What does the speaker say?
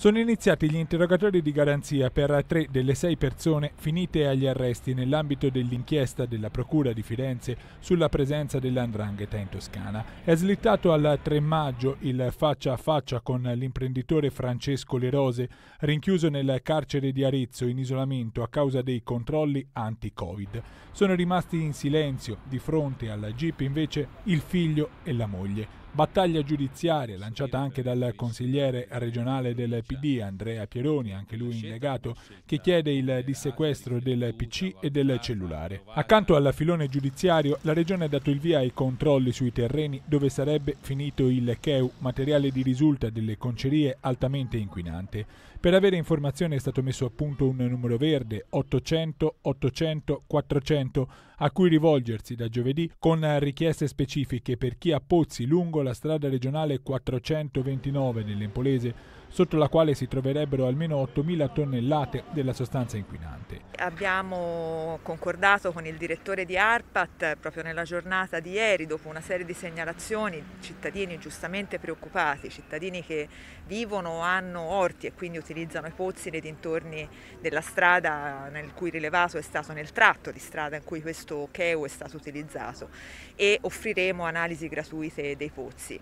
Sono iniziati gli interrogatori di garanzia per tre delle sei persone finite agli arresti nell'ambito dell'inchiesta della Procura di Firenze sulla presenza dell'andrangheta in Toscana. È slittato al 3 maggio il faccia a faccia con l'imprenditore Francesco Lerose, rinchiuso nel carcere di Arezzo in isolamento a causa dei controlli anti-Covid. Sono rimasti in silenzio di fronte alla GIP invece il figlio e la moglie. Battaglia giudiziaria lanciata anche dal consigliere regionale del PD Andrea Pieroni, anche lui indagato, che chiede il dissequestro del PC e del cellulare. Accanto al filone giudiziario, la regione ha dato il via ai controlli sui terreni dove sarebbe finito il CEU, materiale di risulta delle concerie altamente inquinante. Per avere informazioni è stato messo a punto un numero verde 800 800 400 a cui rivolgersi da giovedì con richieste specifiche per chi ha Pozzi lungo la strada regionale 429 dell'Empolese sotto la quale si troverebbero almeno 8.000 tonnellate della sostanza inquinante. Abbiamo concordato con il direttore di ARPAT proprio nella giornata di ieri, dopo una serie di segnalazioni, cittadini giustamente preoccupati, cittadini che vivono, hanno orti e quindi utilizzano i pozzi nei dintorni della strada nel cui rilevato è stato nel tratto di strada in cui questo questo cheo è stato utilizzato e offriremo analisi gratuite dei pozzi.